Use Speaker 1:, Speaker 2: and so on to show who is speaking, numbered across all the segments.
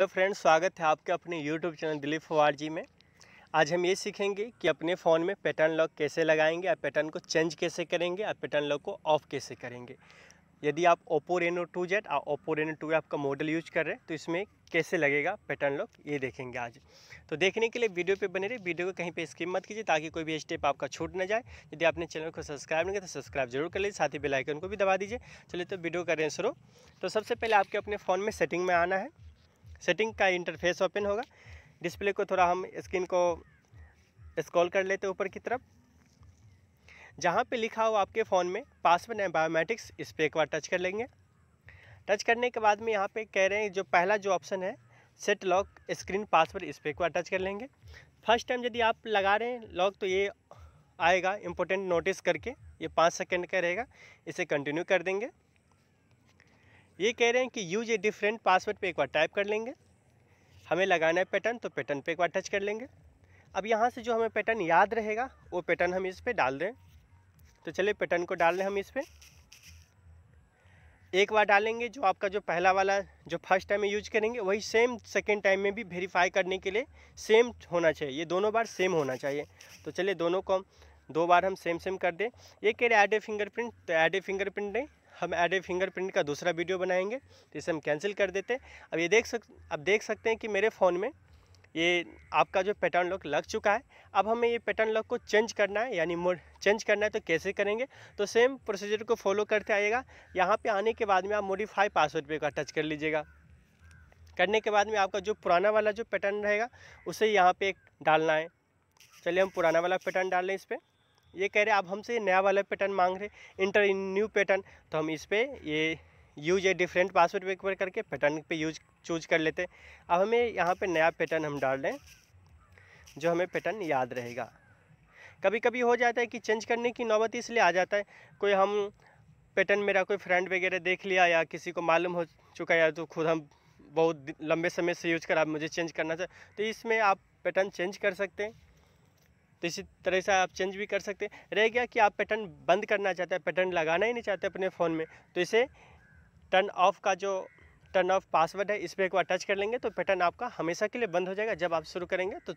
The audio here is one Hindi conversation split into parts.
Speaker 1: हेलो तो फ्रेंड्स स्वागत है आपके अपने यूट्यूब चैनल दिलीप फवार जी में आज हम ये सीखेंगे कि अपने फ़ोन में पैटर्न लॉक कैसे लगाएंगे या पैटर्न को चेंज कैसे करेंगे आप पैटर्न लॉक को ऑफ कैसे करेंगे यदि आप ओप्पो रेनो टू जेड और ओप्पो रेनो टू आपका मॉडल यूज कर रहे हैं तो इसमें कैसे लगेगा पैटर्न लॉक ये देखेंगे आज तो देखने के लिए वीडियो पे बने रहिए वीडियो को कहीं पे स्किप मत कीजिए ताकि कोई भी स्टेप आपका छूट ना जाए यदि आपने चैनल को सब्सक्राइब नहीं किया तो सब्सक्राइब जरूर कर लीजिए साथ ही बेलाइकन को भी दबा दीजिए चलिए तो वीडियो कर रहे हैं शुरू तो सबसे पहले आपके अपने फ़ोन में सेटिंग में आना है सेटिंग का इंटरफेस ओपन होगा डिस्प्ले को थोड़ा हम स्क्रीन को स्क्रॉल कर लेते ऊपर की तरफ जहाँ पे लिखा हो आपके फ़ोन में पासवर्ड एंड बायोमेट्रिक्स इस पर एक बार टच कर लेंगे टच करने के बाद में यहाँ पे कह रहे हैं जो पहला जो ऑप्शन है सेट लॉक स्क्रीन पासवर्ड इस पर एक बार टच कर लेंगे फर्स्ट टाइम यदि आप लगा रहे हैं लॉक तो ये आएगा इम्पोर्टेंट नोटिस करके ये पाँच सेकेंड का रहेगा इसे कंटिन्यू कर देंगे ये कह रहे हैं कि यूज ए डिफरेंट पासवर्ड पे एक बार टाइप कर लेंगे हमें लगाना है पैटर्न तो पैटर्न पे एक बार टच कर लेंगे अब यहाँ से जो हमें पैटर्न याद रहेगा वो पैटर्न हम इस पर डाल दें तो चलिए पैटर्न को डाल दें हम इस पर एक बार डालेंगे जो आपका जो पहला वाला जो फर्स्ट टाइम में यूज करेंगे वही सेम सेकेंड टाइम में भी वेरीफाई करने के लिए सेम होना चाहिए ये दोनों बार सेम होना चाहिए तो चलिए दोनों को हम दो बार हम सेम सेम कर दें ये कह रहे ऐड ए फिंगरप्रिंट तो ऐड ए फिंगरप्रिंट दें हम फिंगर फिंगरप्रिंट का दूसरा वीडियो बनाएंगे तो इसे हम कैंसिल कर देते हैं अब ये देख सक अब देख सकते हैं कि मेरे फ़ोन में ये आपका जो पैटर्न लॉक लग चुका है अब हमें ये पैटर्न लॉक को चेंज करना है यानी मोड चेंज करना है तो कैसे करेंगे तो सेम प्रोसीजर को फॉलो करते आइएगा यहाँ पे आने के बाद में आप मोडिफाई पासवर्ड पे का टच कर लीजिएगा करने के बाद में आपका जो पुराना वाला जो पैटर्न रहेगा उसे यहाँ पे डालना है चलिए हम पुराना वाला पैटर्न डाल लें इस पर ये कह रहे आप हमसे नया वाला पैटर्न मांग रहे इंटर इन न्यू पैटर्न तो हम इस पर ये यूज ए डिफरेंट पासवर्ड पे पर करके पैटर्न पे यूज चूज कर लेते अब हमें यहाँ पे नया पैटर्न हम डाल दें जो हमें पैटर्न याद रहेगा कभी कभी हो जाता है कि चेंज करने की नौबत इसलिए आ जाता है कोई हम पैटर्न मेरा कोई फ्रेंड वगैरह देख लिया या किसी को मालूम हो चुका या तो खुद हम बहुत लंबे समय से यूज कर आप मुझे चेंज करना चाहते तो इसमें आप पैटर्न चेंज कर सकते हैं तो इसी तरह से आप चेंज भी कर सकते हैं रह गया कि आप पैटर्न बंद करना चाहते हैं पैटर्न लगाना ही नहीं चाहते अपने फ़ोन में तो इसे टर्न ऑफ का जो टर्न ऑफ पासवर्ड है इस पर एक बार टच कर लेंगे तो पैटर्न आपका हमेशा के लिए बंद हो जाएगा जब आप शुरू करेंगे तो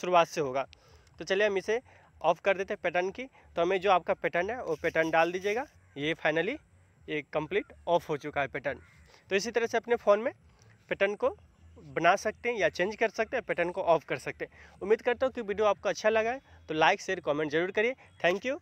Speaker 1: शुरुआत से होगा तो चलिए हम इसे ऑफ़ कर देते हैं पैटर्न की तो हमें जो आपका पैटर्न है वो पैटर्न डाल दीजिएगा ये फाइनली ये कंप्लीट ऑफ हो चुका है पैटर्न तो इसी तरह से अपने फ़ोन में पैटर्न को बना सकते हैं या चेंज कर सकते हैं पैटर्न को ऑफ कर सकते हैं उम्मीद करता हूँ कि वीडियो आपको अच्छा लगा है तो लाइक शेयर कॉमेंट जरूर करिए थैंक यू